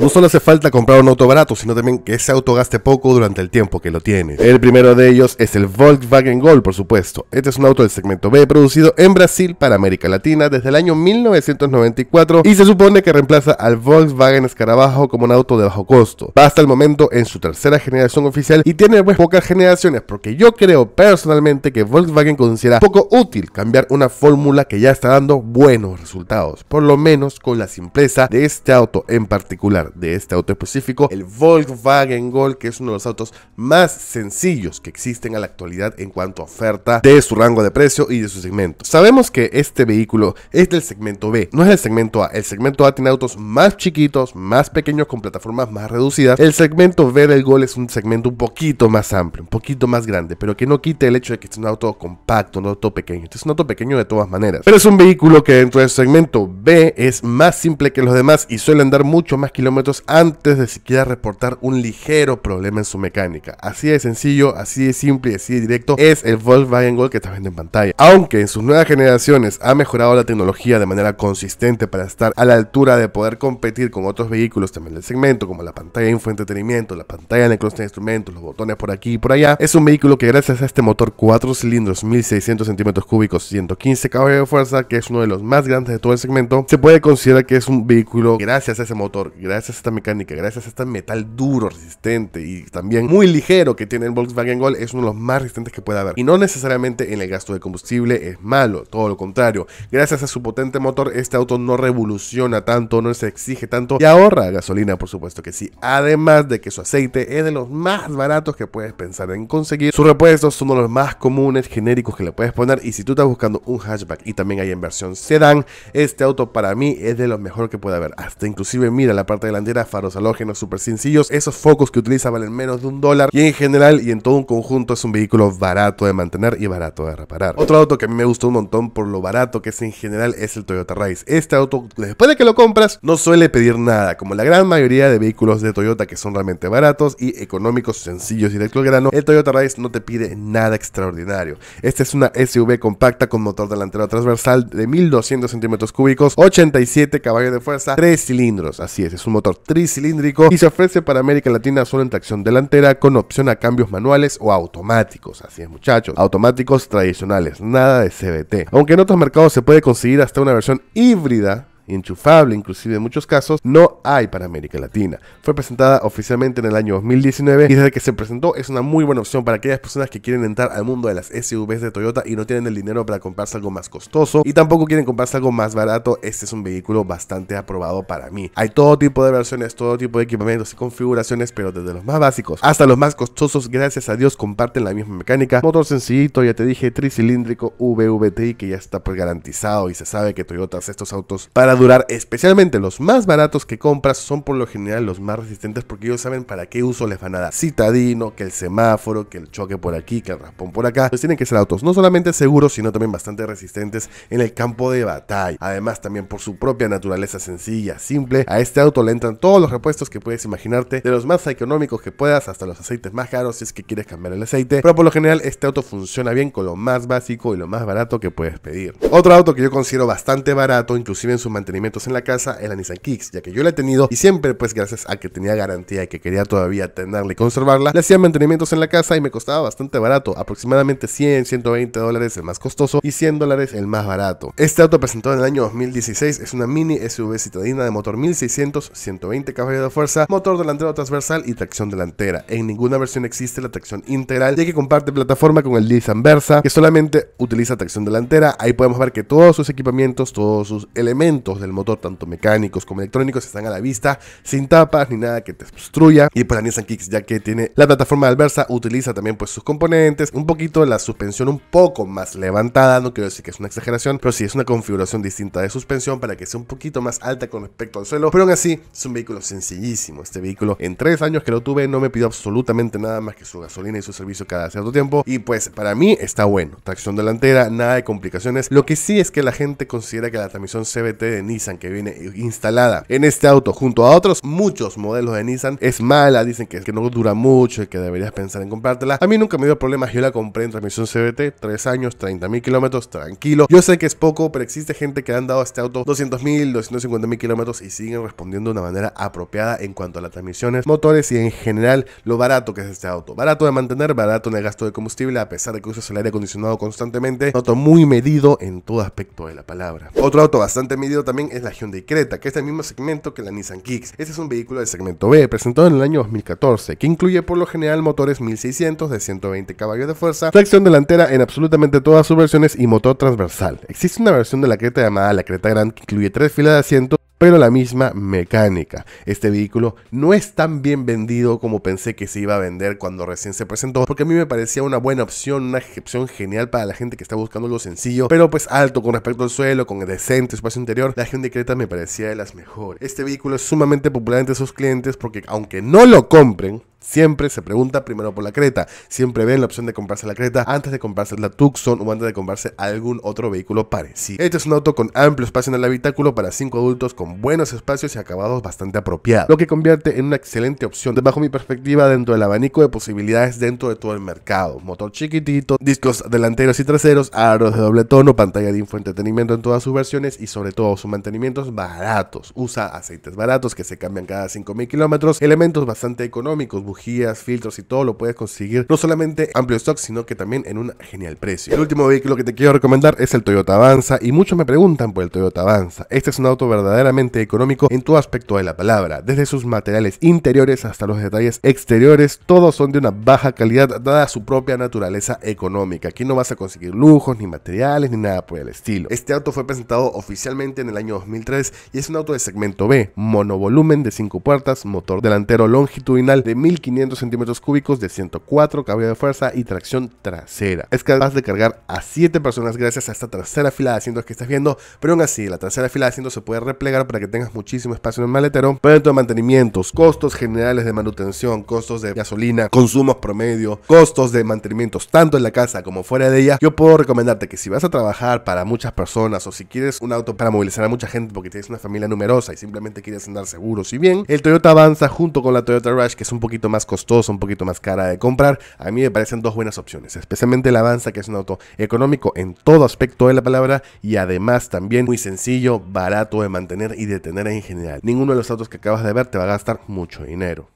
No solo hace falta comprar un auto barato, sino también que ese auto gaste poco durante el tiempo que lo tiene. El primero de ellos es el Volkswagen Gol, por supuesto. Este es un auto del segmento B producido en Brasil para América Latina desde el año 1994 y se supone que reemplaza al Volkswagen Escarabajo como un auto de bajo costo. Va hasta el momento en su tercera generación oficial y tiene pues pocas generaciones porque yo creo personalmente que Volkswagen considera poco útil cambiar una fórmula que ya está dando buenos resultados, por lo menos con la simpleza de este auto en particular de este auto específico, el Volkswagen Gol, que es uno de los autos más sencillos que existen a la actualidad en cuanto a oferta de su rango de precio y de su segmento. Sabemos que este vehículo es del segmento B, no es del segmento A. El segmento A tiene autos más chiquitos, más pequeños, con plataformas más reducidas. El segmento B del Gol es un segmento un poquito más amplio, un poquito más grande, pero que no quite el hecho de que es un auto compacto, un auto pequeño. Este es un auto pequeño de todas maneras. Pero es un vehículo que dentro del segmento B es más simple que los demás y suele andar mucho más kilómetros antes de siquiera reportar un ligero problema en su mecánica. Así de sencillo, así de simple y así de directo es el Volkswagen Gol que está viendo en pantalla. Aunque en sus nuevas generaciones ha mejorado la tecnología de manera consistente para estar a la altura de poder competir con otros vehículos también del segmento, como la pantalla de infoentretenimiento, la pantalla de clúster de instrumentos, los botones por aquí y por allá, es un vehículo que gracias a este motor 4 cilindros 1600 centímetros cúbicos 115 caballos de fuerza, que es uno de los más grandes de todo el segmento, se puede considerar que es un vehículo gracias a ese motor, gracias a esta mecánica, gracias a este metal duro, resistente y también muy ligero que tiene el Volkswagen Gol, es uno de los más resistentes que puede haber. Y no necesariamente en el gasto de combustible es malo, todo lo contrario. Gracias a su potente motor, este auto no revoluciona tanto, no se exige tanto y ahorra gasolina, por supuesto que sí. Además de que su aceite es de los más baratos que puedes pensar en conseguir. Sus repuestos son de los más comunes, genéricos que le puedes poner. Y si tú estás buscando un hatchback y también hay en versión sedán, este auto para mí es de los mejor que puede haber. Hasta inclusive mira la parte de delantera, faros halógenos súper sencillos, esos focos que utiliza valen menos de un dólar y en general y en todo un conjunto es un vehículo barato de mantener y barato de reparar. Otro auto que a mí me gustó un montón por lo barato que es en general es el Toyota Race. Este auto, después de que lo compras, no suele pedir nada, como la gran mayoría de vehículos de Toyota que son realmente baratos y económicos, sencillos y de el Toyota Race no te pide nada extraordinario. Esta es una SUV compacta con motor delantero transversal de 1200 centímetros cúbicos, 87 caballos de fuerza, 3 cilindros, así es, es un motor motor tricilíndrico y se ofrece para América Latina solo en tracción delantera con opción a cambios manuales o automáticos. Así es muchachos, automáticos tradicionales, nada de cbt Aunque en otros mercados se puede conseguir hasta una versión híbrida enchufable, inclusive en muchos casos, no hay para América Latina. Fue presentada oficialmente en el año 2019 y desde que se presentó es una muy buena opción para aquellas personas que quieren entrar al mundo de las SUVs de Toyota y no tienen el dinero para comprarse algo más costoso y tampoco quieren comprarse algo más barato. Este es un vehículo bastante aprobado para mí. Hay todo tipo de versiones, todo tipo de equipamientos y configuraciones, pero desde los más básicos hasta los más costosos, gracias a Dios, comparten la misma mecánica. Motor sencillito, ya te dije, tricilíndrico VVTI que ya está pues garantizado y se sabe que Toyota hace estos autos para durar, especialmente los más baratos que compras son por lo general los más resistentes porque ellos saben para qué uso les van a dar. Citadino, que el semáforo, que el choque por aquí, que el raspón por acá. Entonces tienen que ser autos no solamente seguros, sino también bastante resistentes en el campo de batalla. Además también por su propia naturaleza sencilla, simple, a este auto le entran todos los repuestos que puedes imaginarte, de los más económicos que puedas hasta los aceites más caros si es que quieres cambiar el aceite. Pero por lo general este auto funciona bien con lo más básico y lo más barato que puedes pedir. Otro auto que yo considero bastante barato, inclusive en su mantenimientos en la casa es la Nissan Kicks, ya que yo la he tenido y siempre pues gracias a que tenía garantía y que quería todavía tenerla y conservarla, le hacía mantenimientos en la casa y me costaba bastante barato, aproximadamente 100, 120 dólares el más costoso y 100 dólares el más barato. Este auto presentado en el año 2016 es una mini SUV citadina de motor 1600, 120 caballos de fuerza, motor delantero transversal y tracción delantera. En ninguna versión existe la tracción integral ya que comparte plataforma con el Nissan Versa que solamente utiliza tracción delantera. Ahí podemos ver que todos sus equipamientos, todos sus elementos del motor, tanto mecánicos como electrónicos, están a la vista, sin tapas ni nada que te obstruya. Y pues la Nissan Kicks, ya que tiene la plataforma de utiliza también pues sus componentes, un poquito la suspensión un poco más levantada, no quiero decir que es una exageración, pero sí es una configuración distinta de suspensión para que sea un poquito más alta con respecto al suelo, pero aún así es un vehículo sencillísimo. Este vehículo en tres años que lo tuve no me pidió absolutamente nada más que su gasolina y su servicio cada cierto tiempo y pues para mí está bueno. Tracción delantera, nada de complicaciones. Lo que sí es que la gente considera que la transmisión CBT Nissan que viene instalada en este auto junto a otros muchos modelos de Nissan es mala, dicen que, es que no dura mucho y que deberías pensar en comprártela. A mí nunca me dio problemas, yo la compré en transmisión CBT, 3 años, 30 mil kilómetros, tranquilo. Yo sé que es poco, pero existe gente que le han dado a este auto 200 mil, 250 mil kilómetros y siguen respondiendo de una manera apropiada en cuanto a las transmisiones, motores y en general lo barato que es este auto. Barato de mantener, barato en el gasto de combustible, a pesar de que usas el aire acondicionado constantemente. Auto muy medido en todo aspecto de la palabra. Otro auto bastante medido también es la Hyundai Creta, que es el mismo segmento que la Nissan Kicks. Este es un vehículo del segmento B, presentado en el año 2014, que incluye por lo general motores 1600 de 120 caballos de fuerza, tracción delantera en absolutamente todas sus versiones y motor transversal. Existe una versión de la Creta llamada la Creta Grand que incluye tres filas de asientos, pero la misma mecánica. Este vehículo no es tan bien vendido como pensé que se iba a vender cuando recién se presentó, porque a mí me parecía una buena opción, una opción genial para la gente que está buscando lo sencillo, pero pues alto con respecto al suelo, con el decente espacio interior. La gente Creta me parecía de las mejores. Este vehículo es sumamente popular entre sus clientes porque aunque no lo compren, Siempre se pregunta primero por la Creta. Siempre ven la opción de comprarse la Creta antes de comprarse la Tucson o antes de comprarse algún otro vehículo parecido. Este es un auto con amplio espacio en el habitáculo para 5 adultos con buenos espacios y acabados bastante apropiados, lo que convierte en una excelente opción bajo mi perspectiva dentro del abanico de posibilidades dentro de todo el mercado. Motor chiquitito, discos delanteros y traseros, aros de doble tono, pantalla de infoentretenimiento en todas sus versiones y sobre todo sus mantenimientos baratos. Usa aceites baratos que se cambian cada 5.000 kilómetros, elementos bastante económicos bujías, filtros y todo lo puedes conseguir no solamente amplio stock, sino que también en un genial precio. El último vehículo que te quiero recomendar es el Toyota Avanza y muchos me preguntan por el Toyota Avanza. Este es un auto verdaderamente económico en todo aspecto de la palabra, desde sus materiales interiores hasta los detalles exteriores, todos son de una baja calidad dada su propia naturaleza económica. Aquí no vas a conseguir lujos, ni materiales, ni nada por el estilo. Este auto fue presentado oficialmente en el año 2003 y es un auto de segmento B, monovolumen de 5 puertas, motor delantero longitudinal de 1000 500 centímetros cúbicos de 104 caballos de fuerza y tracción trasera. Es capaz de cargar a 7 personas gracias a esta tercera fila de asientos que estás viendo, pero aún así la tercera fila de asientos se puede replegar para que tengas muchísimo espacio en el maletero. Pero de mantenimientos, costos generales de manutención, costos de gasolina, consumos promedio, costos de mantenimientos tanto en la casa como fuera de ella, yo puedo recomendarte que si vas a trabajar para muchas personas o si quieres un auto para movilizar a mucha gente porque tienes una familia numerosa y simplemente quieres andar seguros y bien, el Toyota Avanza junto con la Toyota Rush, que es un poquito más costosa, un poquito más cara de comprar, a mí me parecen dos buenas opciones, especialmente la Avanza, que es un auto económico en todo aspecto de la palabra y además también muy sencillo, barato de mantener y de tener en general. Ninguno de los autos que acabas de ver te va a gastar mucho dinero.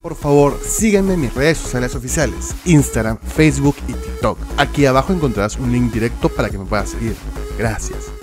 Por favor, síganme en mis redes sociales oficiales, Instagram, Facebook y TikTok. Aquí abajo encontrarás un link directo para que me puedas seguir. Gracias.